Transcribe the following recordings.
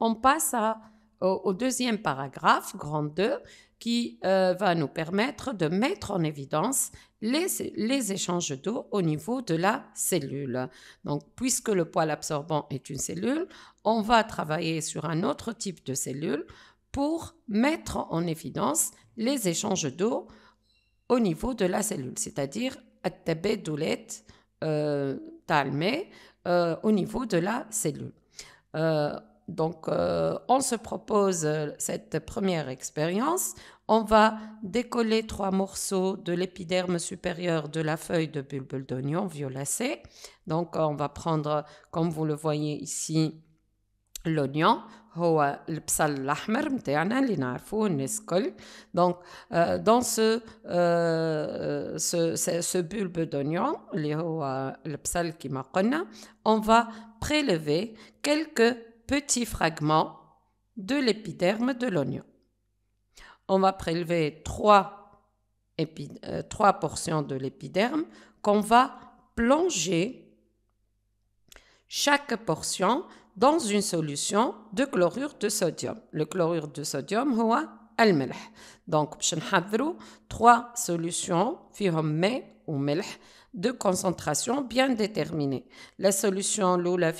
On passe au, deuxième paragraphe, grand 2, qui euh, va nous permettre de mettre en évidence les, échanges d'eau au niveau de la cellule. Donc, puisque le poil absorbant est une cellule, on va travailler sur un autre type de cellule pour mettre en évidence les échanges d'eau au niveau de la cellule, c'est-à-dire euh, talmé euh, au niveau de la cellule. Euh, donc, euh, on se propose euh, cette première expérience. On va décoller trois morceaux de l'épiderme supérieur de la feuille de bulbe d'oignon violacée. Donc, on va prendre, comme vous le voyez ici, l'oignon هو البصل الاحمر نتاعنا اللي نعرفوه الناس Donc, euh, dans ce euh, ce d'oignon, bulbe d'oignon, اللي هو البصل كما قلنا on va prélever quelques petits fragments de l'épiderme de l'oignon on va prélever trois, euh, trois portions de l'épiderme qu'on va plonger chaque portion dans une solution de chlorure de sodium. Le chlorure de sodium, c'est le Donc, nous trois solutions, mais ou de concentration bien déterminée. La solution, l'oula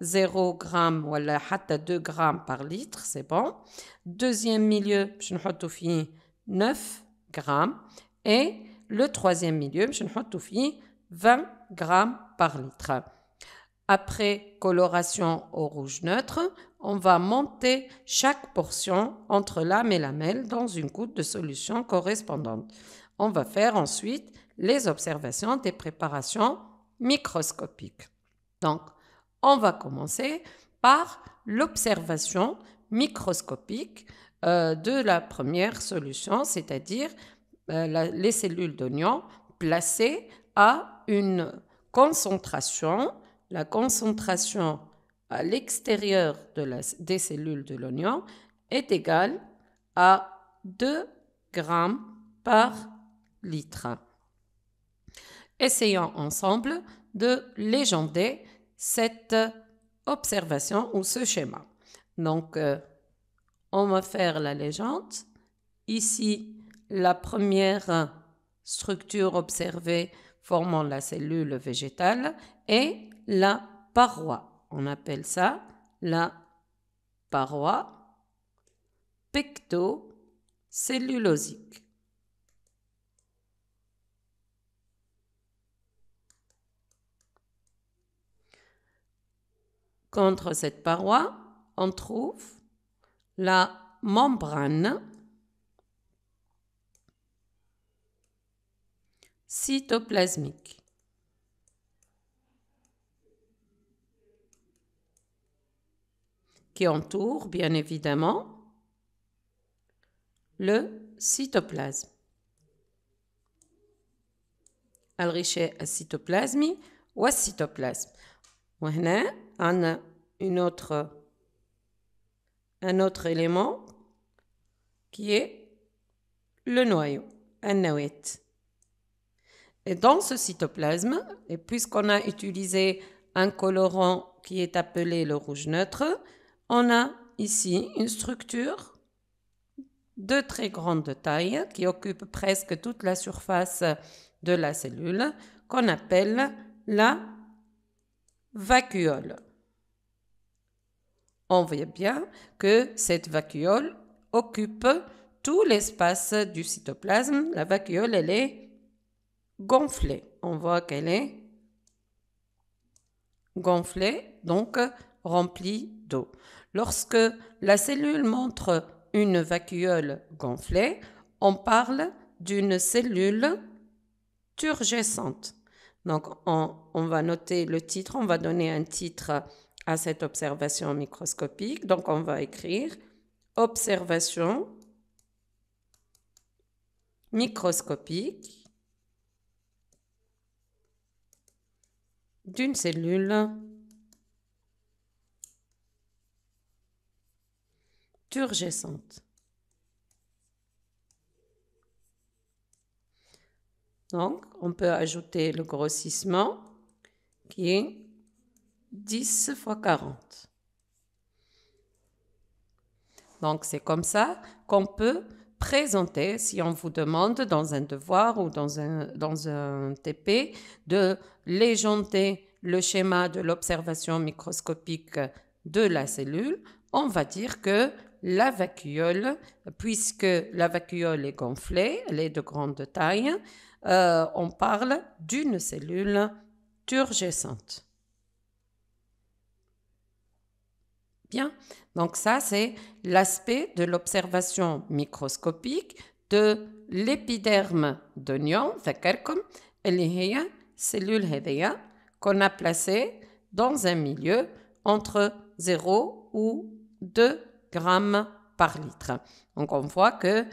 0 g ou 2 g par litre, c'est bon. Deuxième milieu, nous 9 g. Et le troisième milieu, nous 20 g par litre. Après coloration au rouge neutre, on va monter chaque portion entre lame et lamelle dans une goutte de solution correspondante. On va faire ensuite les observations des préparations microscopiques. Donc, on va commencer par l'observation microscopique euh, de la première solution, c'est-à-dire euh, les cellules d'oignon placées à une concentration la concentration à l'extérieur des cellules de l'oignon est égale à 2 grammes par litre. Essayons ensemble de légender cette observation ou ce schéma. Donc, euh, on va faire la légende. Ici, la première structure observée formant la cellule végétale est la paroi. On appelle ça la paroi pectocellulosique. Contre cette paroi, on trouve la membrane cytoplasmique. qui entoure bien évidemment le cytoplasme. الغشاء السيتوبلازمي والسيتوبلازم وهنا عندنا une autre un autre élément qui est le noyau un noyau. et dans ce cytoplasme et puisqu'on a utilisé un colorant qui est appelé le rouge neutre on a ici une structure de très grande taille qui occupe presque toute la surface de la cellule qu'on appelle la vacuole. On voit bien que cette vacuole occupe tout l'espace du cytoplasme. La vacuole, elle est gonflée. On voit qu'elle est gonflée, donc remplie d'eau. Lorsque la cellule montre une vacuole gonflée, on parle d'une cellule turgescente. Donc, on, va noter le titre, on va donner un titre à cette observation microscopique. Donc, on va écrire observation microscopique d'une cellule Donc, on peut ajouter le grossissement qui est 10 fois 40. Donc, c'est comme ça qu'on peut présenter, si on vous demande dans un devoir ou dans un, dans un TP, de légender le schéma de l'observation microscopique de la cellule, on va dire que la vacuole, puisque la vacuole est gonflée, elle est de grande taille, euh, on parle d'une cellule turgescente. Bien, donc ça c'est l'aspect de l'observation microscopique de l'épiderme d'oignon, vacarcom, cellule hévéa qu'on a placé dans un milieu entre 0 ou 2 grammes par litre. Donc on voit que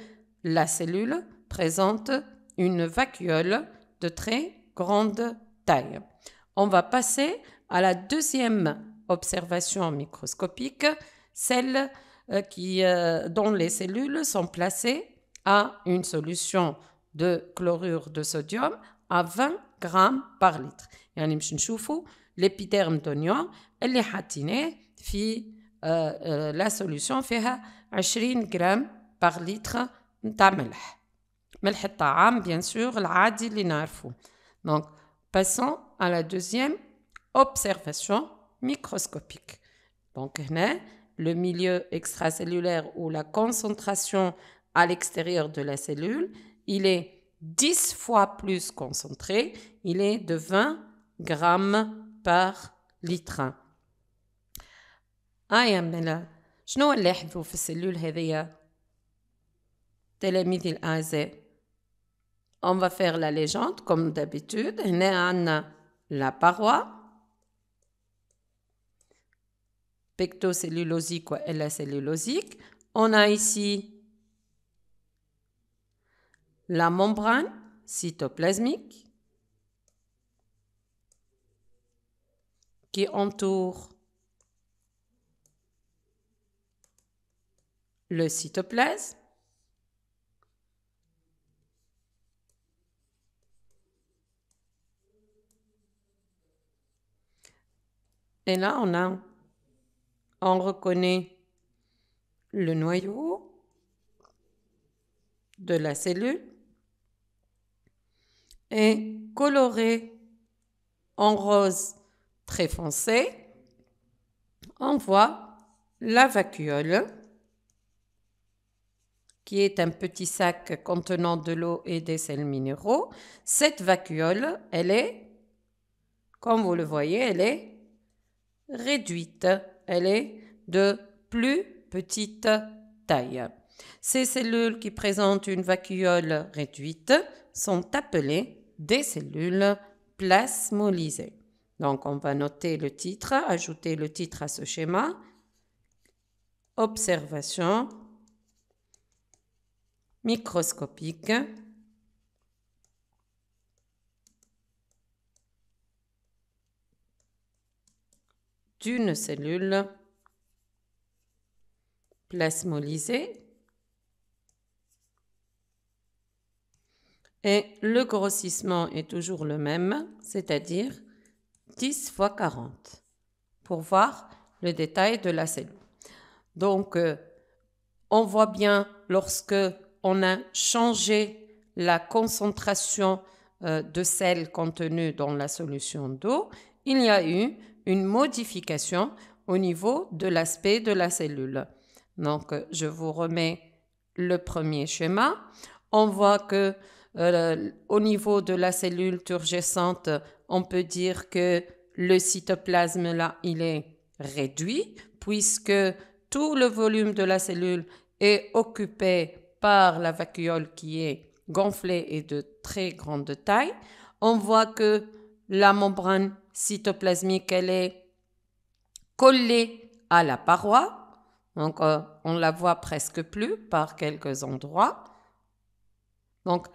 la cellule présente une vacuole de très grande taille. On va passer à la deuxième observation microscopique, celle euh, qui, euh, dont les cellules sont placées à une solution de chlorure de sodium à 20 grammes par litre. l'épiderme d'oignon est ratinée, euh, euh, la solution فيها 20 غرام باغ sel نتاع ملح ملح الطعام بيان سور العادي اللي Donc, passons à la deuxième observation microscopique. Donc, le milieu extracellulaire ou la concentration à l'extérieur de la cellule, il est 10 fois plus concentré, il est de 20 grammes par litre. On va faire la légende comme d'habitude. On a la paroi pectocellulosique ou cellulosique. On a ici la membrane cytoplasmique qui entoure le cytoplasme, Et là, on a, on reconnaît le noyau de la cellule et coloré en rose très foncé, on voit la vacuole qui est un petit sac contenant de l'eau et des sels minéraux. Cette vacuole, elle est, comme vous le voyez, elle est réduite. Elle est de plus petite taille. Ces cellules qui présentent une vacuole réduite sont appelées des cellules plasmolysées. Donc on va noter le titre, ajouter le titre à ce schéma. Observation microscopique. d'une cellule plasmolysée et le grossissement est toujours le même, c'est-à-dire 10 fois 40 pour voir le détail de la cellule. Donc, euh, on voit bien lorsque on a changé la concentration euh, de sel contenu dans la solution d'eau, il y a eu une modification au niveau de l'aspect de la cellule. Donc, euh, je vous remets le premier schéma. On voit que euh, au niveau de la cellule turgescente, on peut dire que le cytoplasme, là, il est réduit puisque tout le volume de la cellule est occupé par la vacuole qui est gonflée et de très grande taille. On voit que la membrane cytoplasmique, elle est collée à la paroi. Donc, euh, on la voit presque plus par quelques endroits. Donc,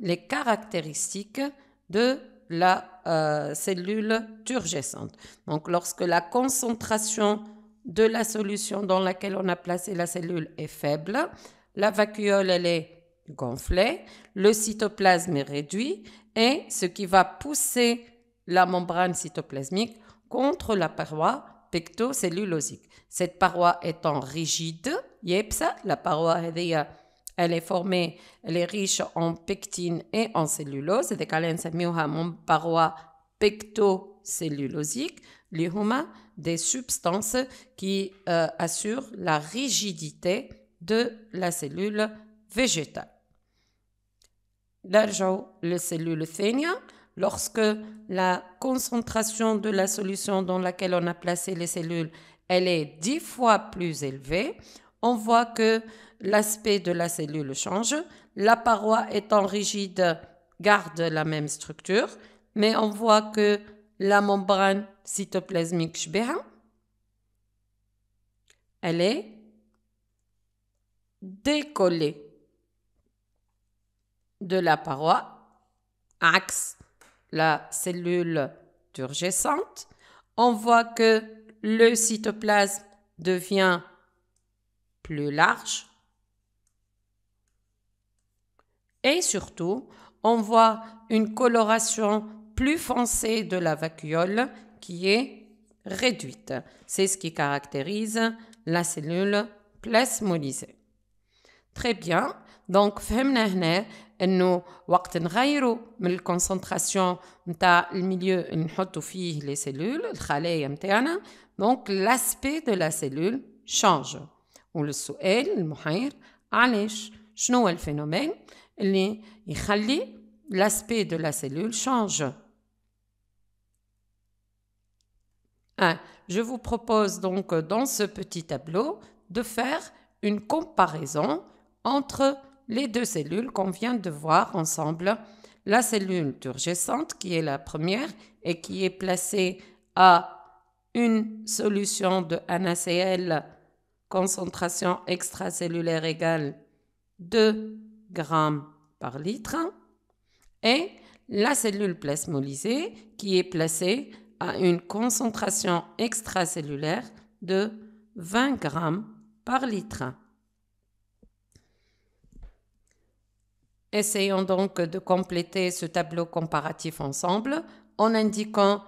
les caractéristiques de la euh, cellule turgescente. Donc, lorsque la concentration de la solution dans laquelle on a placé la cellule est faible, la vacuole elle est gonflée, le cytoplasme est réduit et ce qui va pousser la membrane cytoplasmique contre la paroi pectocellulosique. Cette paroi étant rigide, la paroi elle est formée, elle est riche en pectine et en cellulose, C'est qu'elle paroi pectocellulosique, des substances qui euh, assurent la rigidité de la cellule végétale. D'argent, la cellule thénia. lorsque la concentration de la solution dans laquelle on a placé les cellules, elle est dix fois plus élevée, on voit que l'aspect de la cellule change. La paroi étant rigide garde la même structure, mais on voit que la membrane cytoplasmique elle est Décoller de la paroi, axe la cellule turgescente, on voit que le cytoplasme devient plus large. Et surtout, on voit une coloration plus foncée de la vacuole qui est réduite. C'est ce qui caractérise la cellule plasmolysée. Très bien, donc, nous avons compris que quand la concentration dans le milieu dans lequel nous mettons les cellules, le phénomène interne, donc l'aspect de la cellule change. Et le sujet, le phénomène interne, pourquoi est le phénomène qui fait l'aspect de la cellule change Je vous propose donc, dans ce petit tableau, de faire une comparaison, entre les deux cellules qu'on vient de voir ensemble. La cellule turgescente, qui est la première et qui est placée à une solution de NaCl, concentration extracellulaire égale 2 g par litre, et la cellule plasmolysée, qui est placée à une concentration extracellulaire de 20 g par litre. Essayons donc de compléter ce tableau comparatif ensemble en indiquant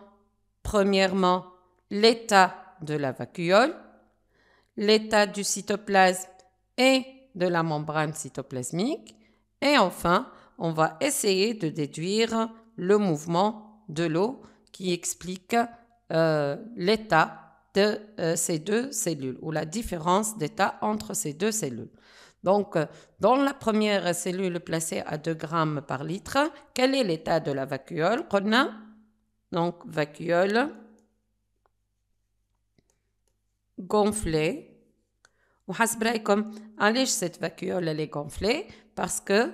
premièrement l'état de la vacuole, l'état du cytoplasme et de la membrane cytoplasmique et enfin on va essayer de déduire le mouvement de l'eau qui explique euh, l'état de euh, ces deux cellules ou la différence d'état entre ces deux cellules. Donc, euh, dans la première cellule placée à 2 grammes par litre, quel est l'état de la vacuole Donc, vacuole gonflée. Ou comme allège cette vacuole elle est gonflée parce que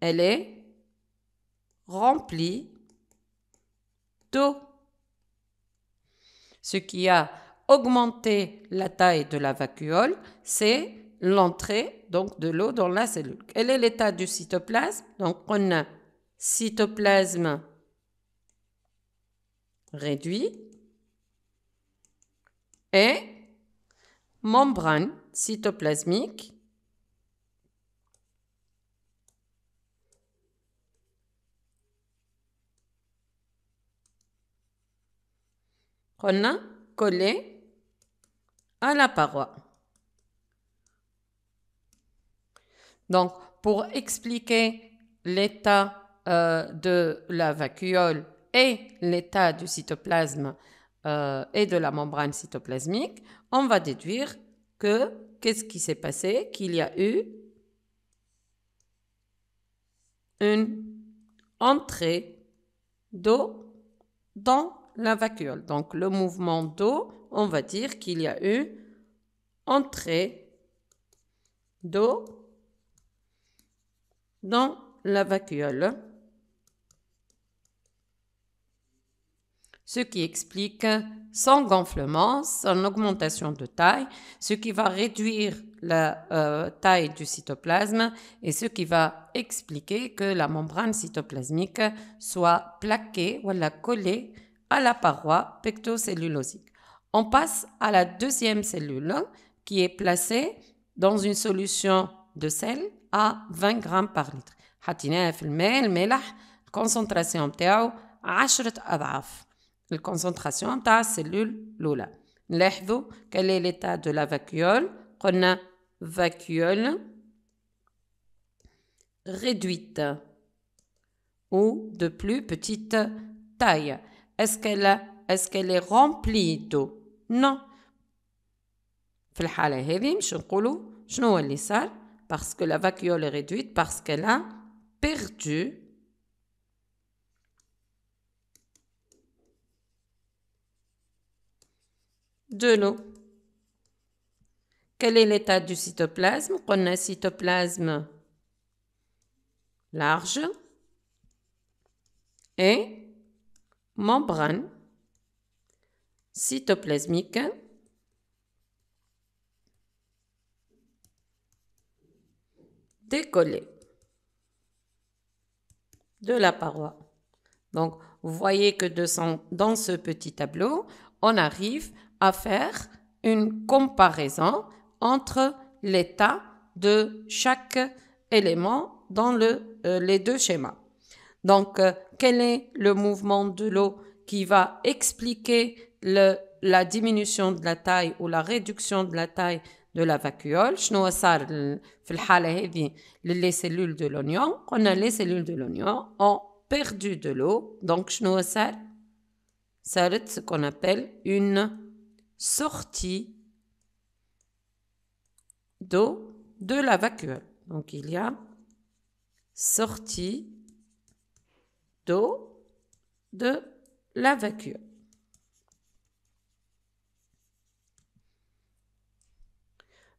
elle est remplie d'eau ce qui a augmenté la taille de la vacuole c'est l'entrée donc de l'eau dans la cellule. Quel est l'état du cytoplasme Donc on a cytoplasme réduit et membrane cytoplasmique qu'on a collé à la paroi. Donc, pour expliquer l'état euh, de la vacuole et l'état du cytoplasme euh, et de la membrane cytoplasmique, on va déduire que qu'est-ce qui s'est passé Qu'il y a eu une entrée d'eau dans la vacuole. Donc le mouvement d'eau, on va dire qu'il y a eu entrée d'eau dans la vacuole. Ce qui explique son gonflement, son augmentation de taille, ce qui va réduire la euh, taille du cytoplasme et ce qui va expliquer que la membrane cytoplasmique soit plaquée ou la collée à la paroi pectocellulosique. On passe à la deuxième cellule qui est placée dans une solution de sel à 20 grammes par litre. Nous avons fait le mèle, la concentration est à 1 à 3 à 3 à 3 la cellule. Nous avons fait Quel est l'état de la vacuole? Nous a une vacuole réduite ou de plus petite taille. Est-ce qu'elle est remplie d'eau? Non. Dans avons cas, le mèle. Nous ce qui le mèle parce que la vacuole est réduite, parce qu'elle a perdu de l'eau. Quel est l'état du cytoplasme On a un cytoplasme large et membrane cytoplasmique décoller de la paroi. Donc, vous voyez que dans ce petit tableau, on arrive à faire une comparaison entre l'état de chaque élément dans euh, les deux schémas. Donc, euh, quel est le mouvement de l'eau qui va expliquer la diminution de la taille ou la réduction de la taille de la vacuole les cellules de l'oignon هذه cellules de l'oignon. On a les cellules de ont perdu de l'eau donc شنو صار ce qu'on appelle une sortie d'eau de la vacuole donc il y a sortie d'eau de la vacuole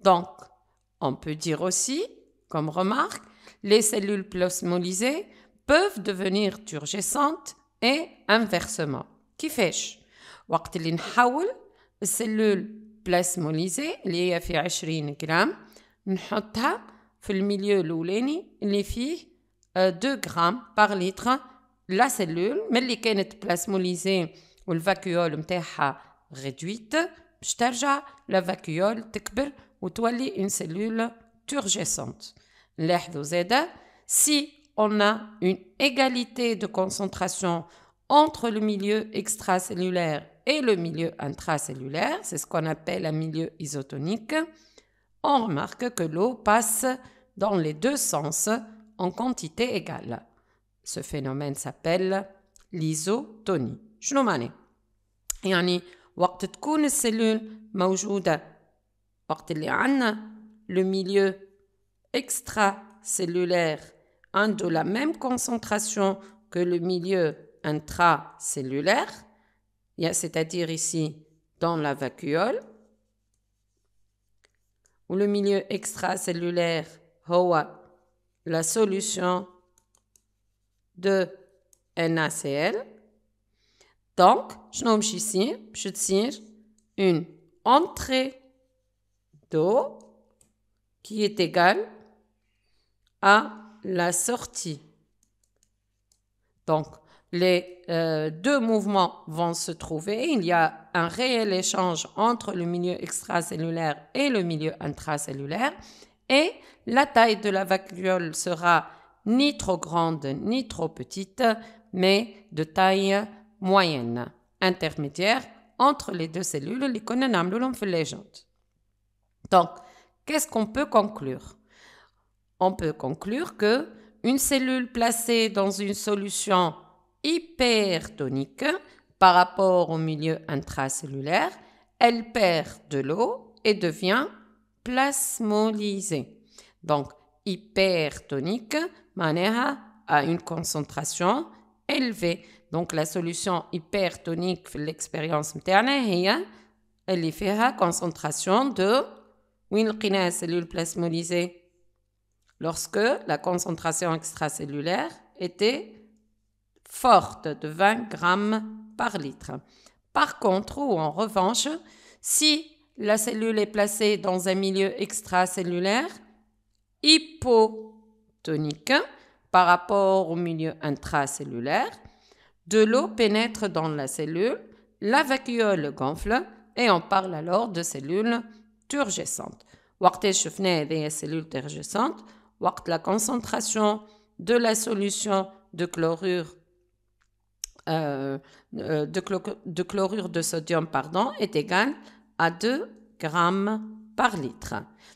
Donc, on peut dire aussi, comme remarque, les cellules plasmolysées peuvent devenir turgescentes et inversement. Qui fait-ce Quand nous cellules plasmolysées, qui sont 20 grammes, nous dans le milieu l'ouléni, qui fait 2 euh, grammes par litre, la cellule, mais qui est plasmolisée ou le vacuole réduite, je la vacuole t'écrire وتولي une cellule turgescente. Si on a une égalité de concentration entre le milieu extracellulaire et le milieu intracellulaire, c'est ce qu'on appelle un milieu isotonique, on remarque que l'eau passe dans les deux sens en quantité égale. Ce phénomène s'appelle l'isotonie. شنو يعني وقت le milieu extracellulaire un de la même concentration que le milieu intracellulaire, c'est-à-dire ici dans la vacuole, où le milieu extracellulaire, la solution de NaCl. Donc, je nomme ici, je tire une entrée Do, qui est égal à la sortie. Donc, les euh, deux mouvements vont se trouver. Il y a un réel échange entre le milieu extracellulaire et le milieu intracellulaire. Et la taille de la vacuole sera ni trop grande ni trop petite, mais de taille moyenne, intermédiaire entre les deux cellules, les de l'on légende. Donc, qu'est-ce qu'on peut conclure On peut conclure que une cellule placée dans une solution hypertonique par rapport au milieu intracellulaire, elle perd de l'eau et devient plasmolisée. Donc, hypertonique, manière à une concentration élevée. Donc, la solution hypertonique, l'expérience interne, elle est la concentration de a une cellule plasmolisée lorsque la concentration extracellulaire était forte de 20 grammes par litre. Par contre, ou en revanche, si la cellule est placée dans un milieu extracellulaire hypotonique par rapport au milieu intracellulaire, de l'eau pénètre dans la cellule, la vacuole gonfle et on parle alors de cellule turgescente وقت cellule turgescente la concentration de la solution euh, euh, de chlorure de, sodium pardon, est égale à 2 grammes par litre.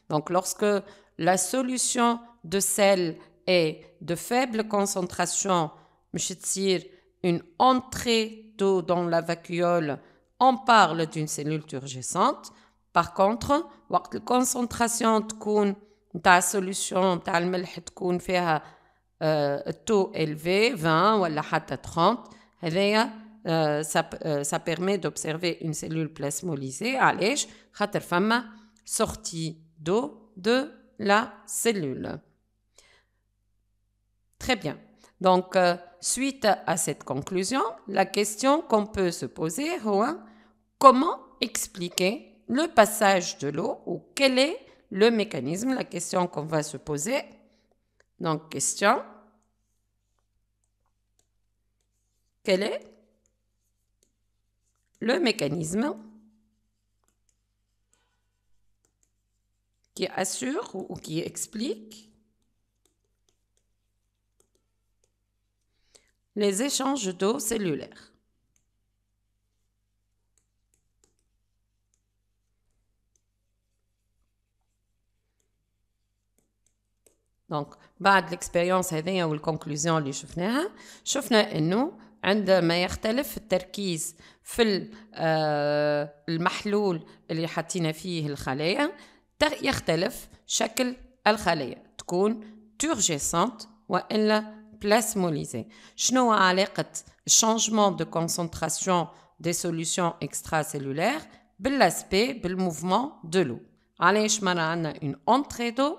Donc lorsque la solution de sel est de faible concentration, une entrée d'eau dans la vacuole, on parle d'une cellule turgescente. Par contre, quand la concentration de la solution est un euh, taux élevé, 20 ou 30, ça, permet d'observer une cellule plasmolisée à l'aise, sortie d'eau de la cellule. Très bien. Donc, euh, suite à cette conclusion, la question qu'on peut se poser, comment expliquer le passage de l'eau ou quel est le mécanisme, la question qu'on va se poser. Donc, question. Quel est le mécanisme qui assure ou qui explique les échanges d'eau cellulaire دونك بعد الاكسبيريونس هذيا والكونكلوزيون اللي شفناها شفنا انه عندما يختلف التركيز في آه، المحلول اللي حطينا فيه الخلايا يختلف شكل الخلايا تكون تورجيسانت وإلا بلاسموليزي شنو علاقة شانجمون دو كونسنتراسيون دي سوليسيون اكسترا سيلولير بالاسبي بالموفمون دو لو علاش مرة عندنا اون اونتري دو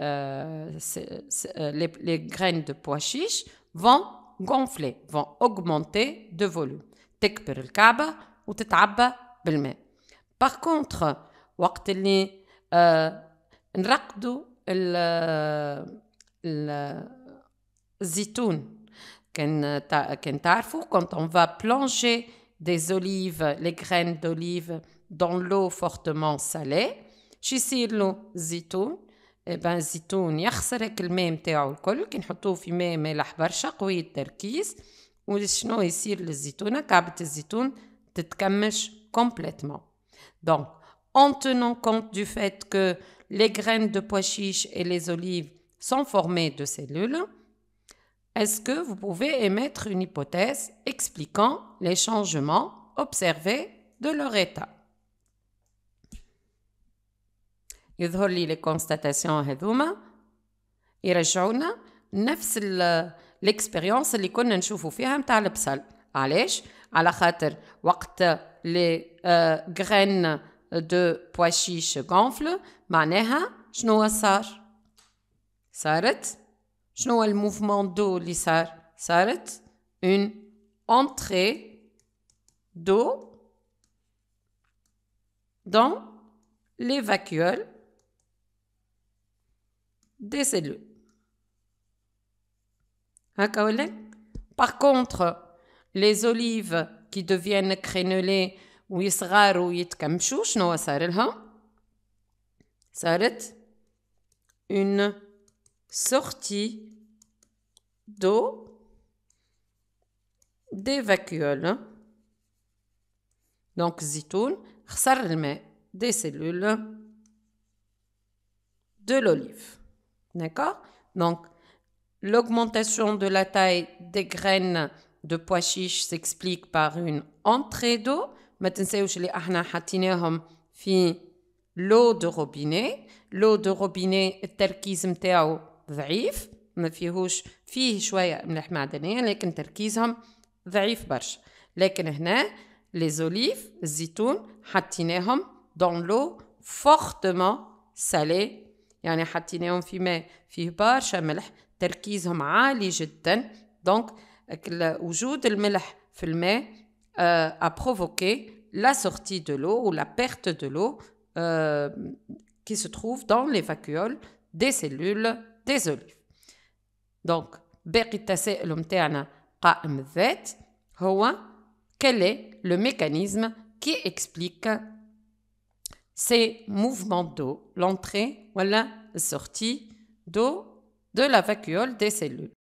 Euh, euh, les, graines de pois chiches vont gonfler, vont augmenter de volume. تكبر الكعبة وتتعبى بالماء. Par contre, وقت اللي آه نرقدوا الزيتون كان كان تعرفوا quand on va plonger des olives les graines d'olive dans l'eau fortement salée شو يصير له بان زيتون يخسر هيك الماء متاعو الكل كي نحطوه في ماء مالح برشا قوي التركيز وشنو يصير للزيتونة كعبة الزيتون تتكمش complètement donc en tenant compte du fait que les graines de pois chiches et les olives sont formées de cellules est-ce que vous pouvez émettre une hypothèse expliquant les changements observés de leur état يظهر لي لي كونستاتاسيون هذوما يرجعونا نفس الاكسبيريونس اللي كنا نشوفوا فيها متاع البصل علاش على خاطر وقت لي غرين دو بواشيش غونفل معناها شنو صار صارت شنو الموفمون دو اللي صار صارت اون entrée دو دون لي فاكيول des hein, cellules. Par contre, les olives qui deviennent crénelées ou يصغار ويتكمشوا شنو صار ça صارت une sortie d'eau des vacuoles donc zitoun Ça des cellules de l'olive donc, l'augmentation de la taille des graines de pois chiches s'explique par une entrée d'eau. Maintenant, fait l'eau de robinet. L'eau de robinet est olives, qu'ils ضعيف ما فيه شوية ملح لكن تركيزهم ضعيف برشا les هنا dans l'eau fortement salée. Donc, حطيناهم في ماء فيه a provoqué la sortie de l'eau ou la perte de l'eau qui se trouve dans les vacuoles des cellules des olives. Donc, quel est le mécanisme qui explique ces mouvements d'eau, l'entrée, voilà, la sortie d'eau de la vacuole des cellules.